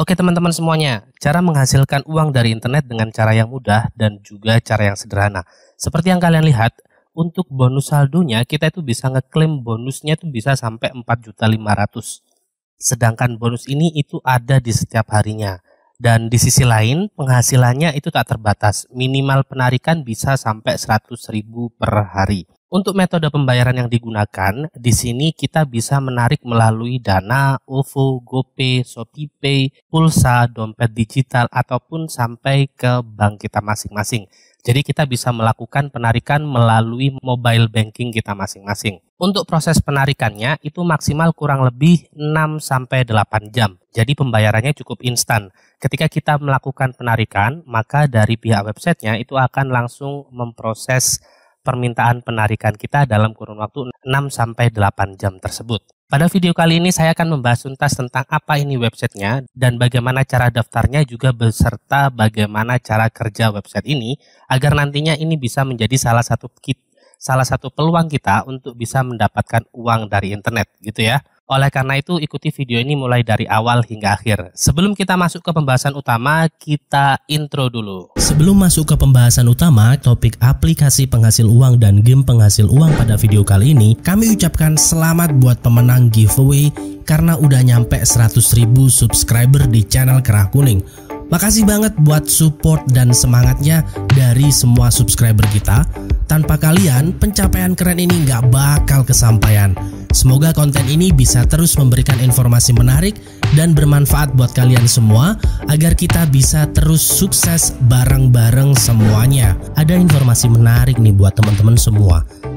Oke teman-teman semuanya, cara menghasilkan uang dari internet dengan cara yang mudah dan juga cara yang sederhana. Seperti yang kalian lihat, untuk bonus saldonya kita itu bisa ngeklaim bonusnya itu bisa sampai 4.500. Sedangkan bonus ini itu ada di setiap harinya. Dan di sisi lain, penghasilannya itu tak terbatas. Minimal penarikan bisa sampai 100.000 per hari. Untuk metode pembayaran yang digunakan, di sini kita bisa menarik melalui Dana, OVO, GoPay, ShopeePay, pulsa, dompet digital, ataupun sampai ke bank kita masing-masing. Jadi kita bisa melakukan penarikan melalui mobile banking kita masing-masing. Untuk proses penarikannya itu maksimal kurang lebih 6-8 jam. Jadi pembayarannya cukup instan. Ketika kita melakukan penarikan, maka dari pihak websitenya itu akan langsung memproses permintaan penarikan kita dalam kurun waktu 6 sampai 8 jam tersebut. Pada video kali ini saya akan membahas tuntas tentang apa ini websitenya dan bagaimana cara daftarnya juga beserta bagaimana cara kerja website ini agar nantinya ini bisa menjadi salah satu kit salah satu peluang kita untuk bisa mendapatkan uang dari internet gitu ya. Oleh karena itu, ikuti video ini mulai dari awal hingga akhir. Sebelum kita masuk ke pembahasan utama, kita intro dulu. Sebelum masuk ke pembahasan utama, topik aplikasi penghasil uang dan game penghasil uang pada video kali ini, kami ucapkan selamat buat pemenang giveaway karena udah nyampe 100.000 subscriber di channel Kerah Kuning. Makasih banget buat support dan semangatnya dari semua subscriber kita. Tanpa kalian, pencapaian keren ini nggak bakal kesampaian. Semoga konten ini bisa terus memberikan informasi menarik dan bermanfaat buat kalian semua agar kita bisa terus sukses bareng-bareng semuanya. Ada informasi menarik nih buat teman-teman semua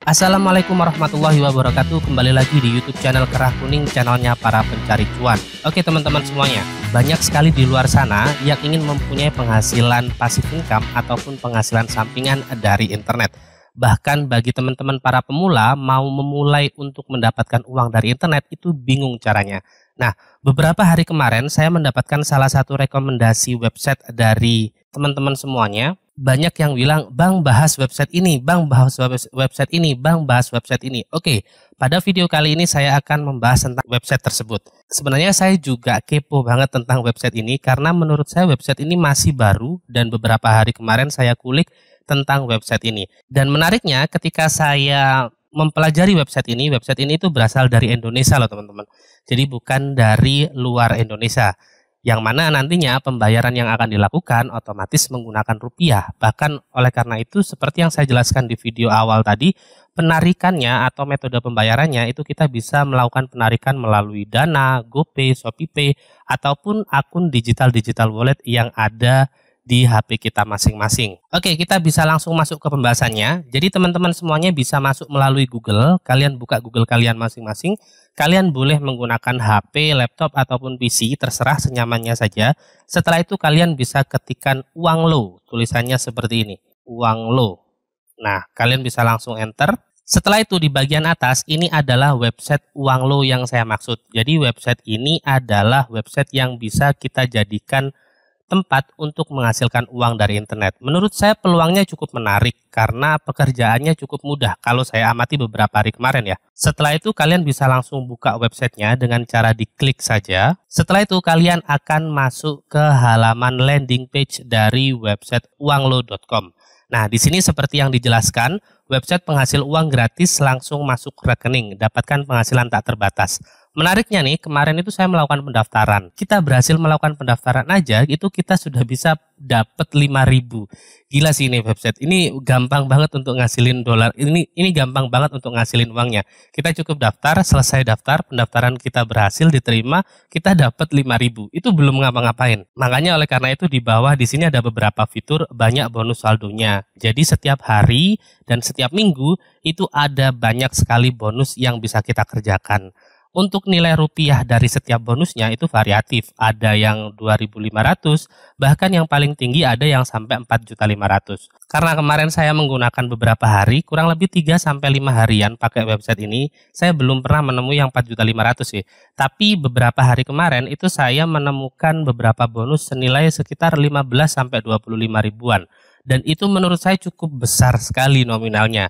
Assalamualaikum warahmatullahi wabarakatuh Kembali lagi di youtube channel Kerah Kuning Channelnya para pencari cuan Oke teman-teman semuanya Banyak sekali di luar sana yang ingin mempunyai penghasilan pasif income Ataupun penghasilan sampingan dari internet Bahkan bagi teman-teman para pemula Mau memulai untuk mendapatkan uang dari internet Itu bingung caranya Nah beberapa hari kemarin saya mendapatkan salah satu rekomendasi website dari teman-teman semuanya banyak yang bilang, "Bang, bahas website ini, Bang, bahas website ini, Bang, bahas website ini." Oke, pada video kali ini saya akan membahas tentang website tersebut. Sebenarnya saya juga kepo banget tentang website ini karena menurut saya website ini masih baru dan beberapa hari kemarin saya kulik tentang website ini. Dan menariknya ketika saya mempelajari website ini, website ini itu berasal dari Indonesia loh teman-teman. Jadi bukan dari luar Indonesia yang mana nantinya pembayaran yang akan dilakukan otomatis menggunakan rupiah. Bahkan oleh karena itu seperti yang saya jelaskan di video awal tadi, penarikannya atau metode pembayarannya itu kita bisa melakukan penarikan melalui Dana, GoPay, ShopeePay ataupun akun digital-digital wallet yang ada di HP kita masing-masing. Oke, kita bisa langsung masuk ke pembahasannya. Jadi teman-teman semuanya bisa masuk melalui Google. Kalian buka Google kalian masing-masing. Kalian boleh menggunakan HP, laptop, ataupun PC, terserah senyamannya saja. Setelah itu kalian bisa ketikkan uang lo, tulisannya seperti ini, uang lo. Nah, kalian bisa langsung enter. Setelah itu di bagian atas ini adalah website uang lo yang saya maksud. Jadi website ini adalah website yang bisa kita jadikan tempat untuk menghasilkan uang dari internet. Menurut saya peluangnya cukup menarik karena pekerjaannya cukup mudah kalau saya amati beberapa hari kemarin ya. Setelah itu kalian bisa langsung buka websitenya dengan cara diklik saja. Setelah itu kalian akan masuk ke halaman landing page dari website uanglo.com. Nah di sini seperti yang dijelaskan website penghasil uang gratis langsung masuk rekening, dapatkan penghasilan tak terbatas. Menariknya nih, kemarin itu saya melakukan pendaftaran. Kita berhasil melakukan pendaftaran aja, itu kita sudah bisa dapat 5000. Gila sih ini website. Ini gampang banget untuk ngasilin dolar. Ini ini gampang banget untuk ngasilin uangnya. Kita cukup daftar, selesai daftar, pendaftaran kita berhasil diterima, kita dapat 5000. Itu belum ngapa-ngapain. Makanya oleh karena itu di bawah di sini ada beberapa fitur banyak bonus saldonya. Jadi setiap hari dan setiap setiap minggu itu ada banyak sekali bonus yang bisa kita kerjakan. Untuk nilai rupiah dari setiap bonusnya itu variatif. Ada yang 2.500, bahkan yang paling tinggi ada yang sampai 4.500. Karena kemarin saya menggunakan beberapa hari, kurang lebih 3 sampai 5 harian pakai website ini, saya belum pernah menemui yang 4.500 sih. Tapi beberapa hari kemarin itu saya menemukan beberapa bonus senilai sekitar 15 sampai 25 ribuan dan itu menurut saya cukup besar sekali nominalnya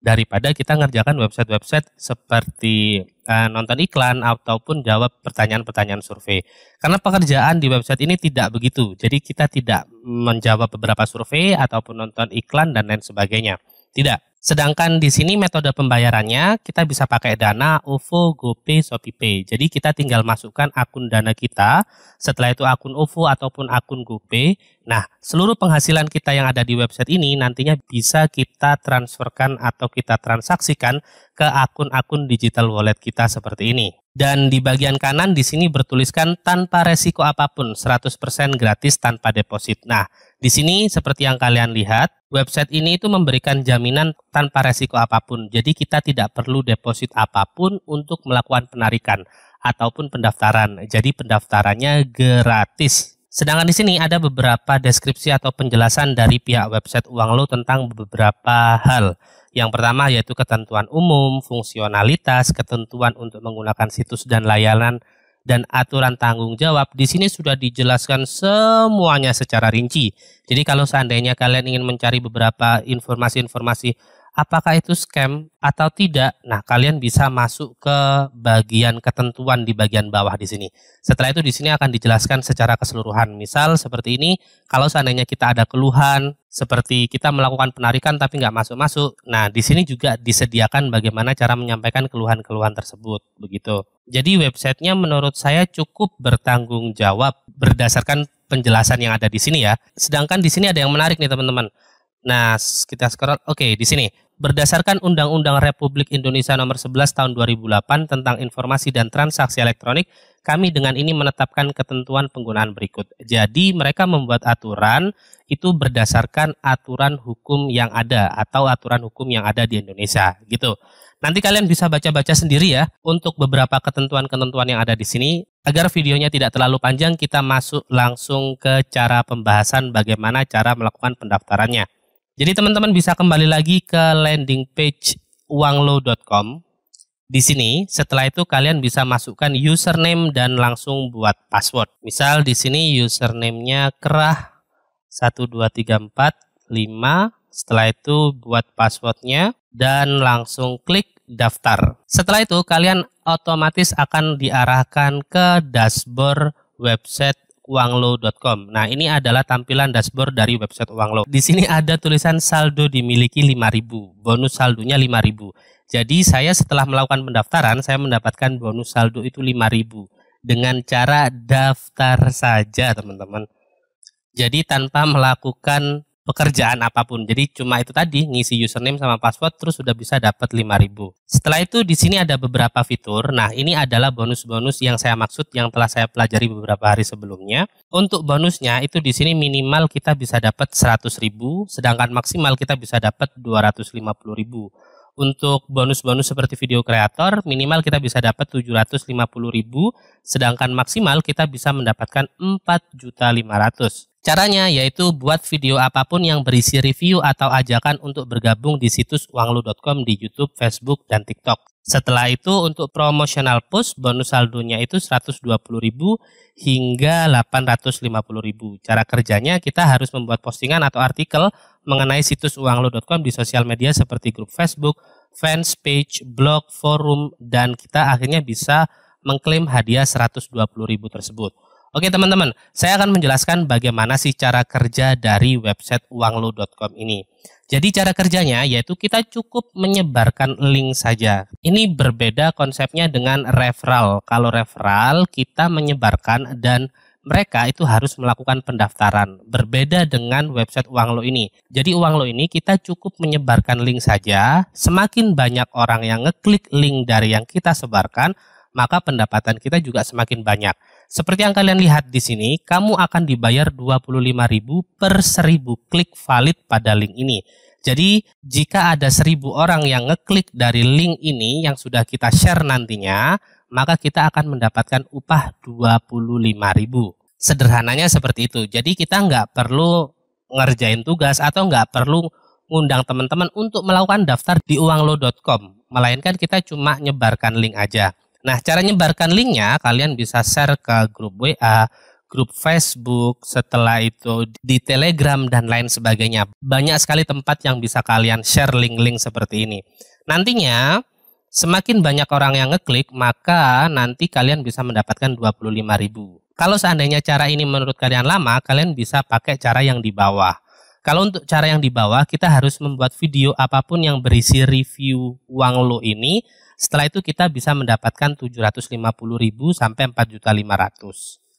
daripada kita ngerjakan website-website seperti uh, nonton iklan ataupun jawab pertanyaan-pertanyaan survei. Karena pekerjaan di website ini tidak begitu. Jadi kita tidak menjawab beberapa survei ataupun nonton iklan dan lain sebagainya. Tidak. Sedangkan di sini metode pembayarannya kita bisa pakai Dana, OVO, GoPay, ShopeePay. Jadi kita tinggal masukkan akun Dana kita, setelah itu akun OVO ataupun akun GoPay. Nah, seluruh penghasilan kita yang ada di website ini nantinya bisa kita transferkan atau kita transaksikan ke akun-akun digital wallet kita seperti ini dan di bagian kanan di sini bertuliskan tanpa resiko apapun, 100% gratis tanpa deposit. Nah, di sini seperti yang kalian lihat, website ini itu memberikan jaminan tanpa resiko apapun. Jadi kita tidak perlu deposit apapun untuk melakukan penarikan ataupun pendaftaran. Jadi pendaftarannya gratis. Sedangkan di sini ada beberapa deskripsi atau penjelasan dari pihak website uang lo tentang beberapa hal. Yang pertama yaitu ketentuan umum, fungsionalitas, ketentuan untuk menggunakan situs dan layanan, dan aturan tanggung jawab. Di sini sudah dijelaskan semuanya secara rinci. Jadi kalau seandainya kalian ingin mencari beberapa informasi-informasi apakah itu scam atau tidak. Nah, kalian bisa masuk ke bagian ketentuan di bagian bawah di sini. Setelah itu di sini akan dijelaskan secara keseluruhan. Misal seperti ini, kalau seandainya kita ada keluhan seperti kita melakukan penarikan tapi nggak masuk-masuk. Nah, di sini juga disediakan bagaimana cara menyampaikan keluhan-keluhan tersebut, begitu. Jadi websitenya menurut saya cukup bertanggung jawab berdasarkan penjelasan yang ada di sini ya. Sedangkan di sini ada yang menarik nih teman-teman Nah, kita scroll. Oke, di sini. Berdasarkan Undang-Undang Republik Indonesia Nomor 11 Tahun 2008 tentang Informasi dan Transaksi Elektronik, kami dengan ini menetapkan ketentuan penggunaan berikut. Jadi, mereka membuat aturan itu berdasarkan aturan hukum yang ada atau aturan hukum yang ada di Indonesia, gitu. Nanti kalian bisa baca-baca sendiri ya untuk beberapa ketentuan-ketentuan yang ada di sini. Agar videonya tidak terlalu panjang, kita masuk langsung ke cara pembahasan bagaimana cara melakukan pendaftarannya. Jadi teman-teman bisa kembali lagi ke landing page uanglo.com. Di sini, setelah itu kalian bisa masukkan username dan langsung buat password. Misal di sini username-nya kerah 12345. Setelah itu buat passwordnya dan langsung klik daftar. Setelah itu kalian otomatis akan diarahkan ke dashboard website uanglo.com. Nah, ini adalah tampilan dashboard dari website uanglo. Di sini ada tulisan saldo dimiliki 5000, bonus saldonya 5000. Jadi saya setelah melakukan pendaftaran, saya mendapatkan bonus saldo itu 5000 dengan cara daftar saja, teman-teman. Jadi tanpa melakukan pekerjaan apapun. Jadi cuma itu tadi ngisi username sama password terus sudah bisa dapat 5000. Setelah itu di sini ada beberapa fitur. Nah, ini adalah bonus-bonus yang saya maksud yang telah saya pelajari beberapa hari sebelumnya. Untuk bonusnya itu di sini minimal kita bisa dapat 100.000 sedangkan maksimal kita bisa dapat 250.000 untuk bonus-bonus seperti video kreator minimal kita bisa dapat 750.000 sedangkan maksimal kita bisa mendapatkan 4.500. Caranya yaitu buat video apapun yang berisi review atau ajakan untuk bergabung di situs uanglu.com di YouTube, Facebook, dan TikTok. Setelah itu untuk promotional post bonus saldonya itu 120.000 hingga 850.000. Cara kerjanya kita harus membuat postingan atau artikel mengenai situs uanglu.com di sosial media seperti grup Facebook, fans page, blog, forum dan kita akhirnya bisa mengklaim hadiah 120.000 tersebut. Oke teman-teman, saya akan menjelaskan bagaimana sih cara kerja dari website uanglu.com ini. Jadi cara kerjanya yaitu kita cukup menyebarkan link saja. Ini berbeda konsepnya dengan referral. Kalau referral kita menyebarkan dan mereka itu harus melakukan pendaftaran. Berbeda dengan website Uanglo ini. Jadi Uanglo ini kita cukup menyebarkan link saja. Semakin banyak orang yang ngeklik link dari yang kita sebarkan, maka pendapatan kita juga semakin banyak. Seperti yang kalian lihat di sini, kamu akan dibayar 25.000 per 1000 klik valid pada link ini. Jadi, jika ada 1000 orang yang ngeklik dari link ini yang sudah kita share nantinya, maka kita akan mendapatkan upah 25.000. Sederhananya seperti itu. Jadi, kita nggak perlu ngerjain tugas atau nggak perlu ngundang teman-teman untuk melakukan daftar di uanglo.com, melainkan kita cuma nyebarkan link aja. Nah, cara nyebarkan linknya kalian bisa share ke grup WA, grup Facebook, setelah itu di Telegram dan lain sebagainya. Banyak sekali tempat yang bisa kalian share link-link seperti ini. Nantinya semakin banyak orang yang ngeklik, maka nanti kalian bisa mendapatkan 25.000. Kalau seandainya cara ini menurut kalian lama, kalian bisa pakai cara yang di bawah. Kalau untuk cara yang di bawah, kita harus membuat video apapun yang berisi review uang lo ini setelah itu kita bisa mendapatkan 750.000 sampai 4.500.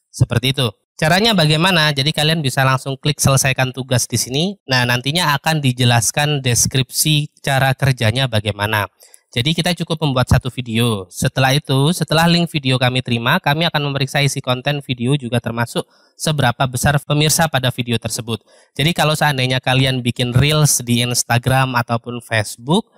Seperti itu. Caranya bagaimana? Jadi kalian bisa langsung klik selesaikan tugas di sini. Nah, nantinya akan dijelaskan deskripsi cara kerjanya bagaimana. Jadi kita cukup membuat satu video. Setelah itu, setelah link video kami terima, kami akan memeriksa isi konten video juga termasuk seberapa besar pemirsa pada video tersebut. Jadi kalau seandainya kalian bikin reels di Instagram ataupun Facebook,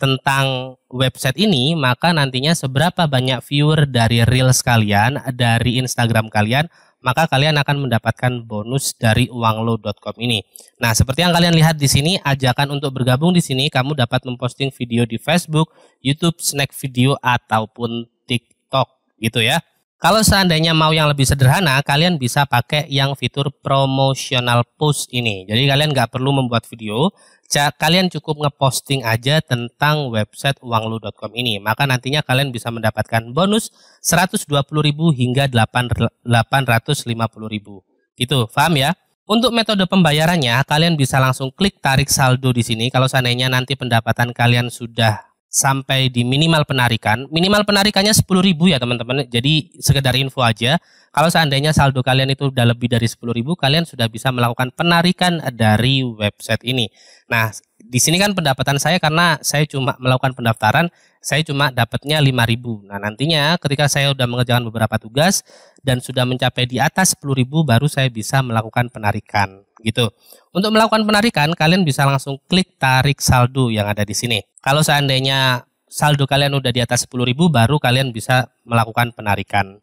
tentang website ini, maka nantinya seberapa banyak viewer dari Reels kalian, dari Instagram kalian, maka kalian akan mendapatkan bonus dari uanglo.com ini. Nah, seperti yang kalian lihat di sini, ajakan untuk bergabung di sini, kamu dapat memposting video di Facebook, YouTube, Snack Video, ataupun TikTok gitu ya. Kalau seandainya mau yang lebih sederhana, kalian bisa pakai yang fitur promotional post ini. Jadi kalian nggak perlu membuat video, kalian cukup ngeposting aja tentang website uanglu.com ini. Maka nantinya kalian bisa mendapatkan bonus 120.000 hingga 850.000. Gitu, paham ya? Untuk metode pembayarannya, kalian bisa langsung klik tarik saldo di sini. Kalau seandainya nanti pendapatan kalian sudah sampai di minimal penarikan. Minimal penarikannya 10.000 ya teman-teman. Jadi sekedar info aja. Kalau seandainya saldo kalian itu udah lebih dari 10.000, kalian sudah bisa melakukan penarikan dari website ini. Nah, di sini kan pendapatan saya karena saya cuma melakukan pendaftaran, saya cuma dapatnya 5.000. Nah, nantinya ketika saya sudah mengerjakan beberapa tugas dan sudah mencapai di atas 10.000 baru saya bisa melakukan penarikan gitu. Untuk melakukan penarikan, kalian bisa langsung klik tarik saldo yang ada di sini. Kalau seandainya saldo kalian udah di atas 10.000 baru kalian bisa melakukan penarikan.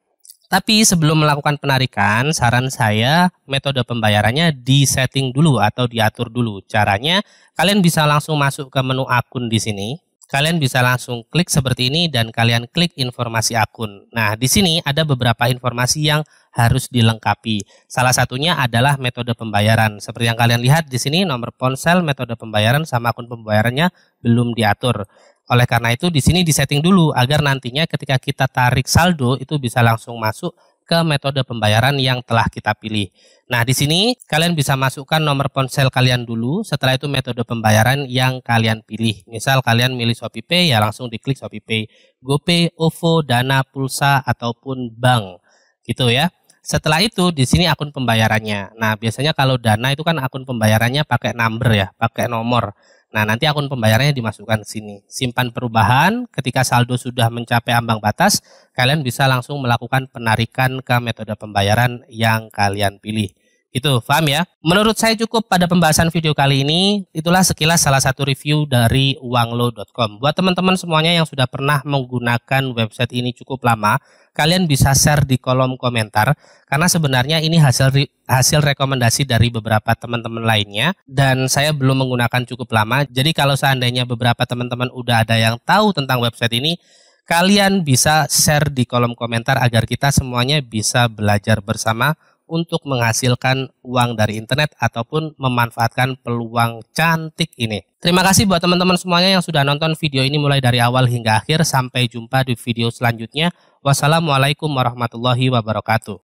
Tapi sebelum melakukan penarikan, saran saya metode pembayarannya di setting dulu atau diatur dulu. Caranya kalian bisa langsung masuk ke menu akun di sini kalian bisa langsung klik seperti ini dan kalian klik informasi akun. Nah, di sini ada beberapa informasi yang harus dilengkapi. Salah satunya adalah metode pembayaran. Seperti yang kalian lihat di sini nomor ponsel, metode pembayaran sama akun pembayarannya belum diatur. Oleh karena itu di sini disetting dulu agar nantinya ketika kita tarik saldo itu bisa langsung masuk ke metode pembayaran yang telah kita pilih. Nah, di sini kalian bisa masukkan nomor ponsel kalian dulu, setelah itu metode pembayaran yang kalian pilih. Misal kalian milih ShopeePay, ya langsung diklik ShopeePay, GoPay, OVO, Dana, Pulsa, ataupun Bank. Gitu ya. Setelah itu di sini akun pembayarannya. Nah, biasanya kalau Dana itu kan akun pembayarannya pakai number ya, pakai nomor. Nah, nanti akun pembayarannya dimasukkan ke sini. Simpan perubahan, ketika saldo sudah mencapai ambang batas, kalian bisa langsung melakukan penarikan ke metode pembayaran yang kalian pilih. Itu paham ya? Menurut saya cukup pada pembahasan video kali ini. Itulah sekilas salah satu review dari uanglo.com. Buat teman-teman semuanya yang sudah pernah menggunakan website ini cukup lama, kalian bisa share di kolom komentar karena sebenarnya ini hasil hasil rekomendasi dari beberapa teman-teman lainnya dan saya belum menggunakan cukup lama. Jadi kalau seandainya beberapa teman-teman udah ada yang tahu tentang website ini, kalian bisa share di kolom komentar agar kita semuanya bisa belajar bersama untuk menghasilkan uang dari internet ataupun memanfaatkan peluang cantik ini. Terima kasih buat teman-teman semuanya yang sudah nonton video ini mulai dari awal hingga akhir. Sampai jumpa di video selanjutnya. Wassalamualaikum warahmatullahi wabarakatuh.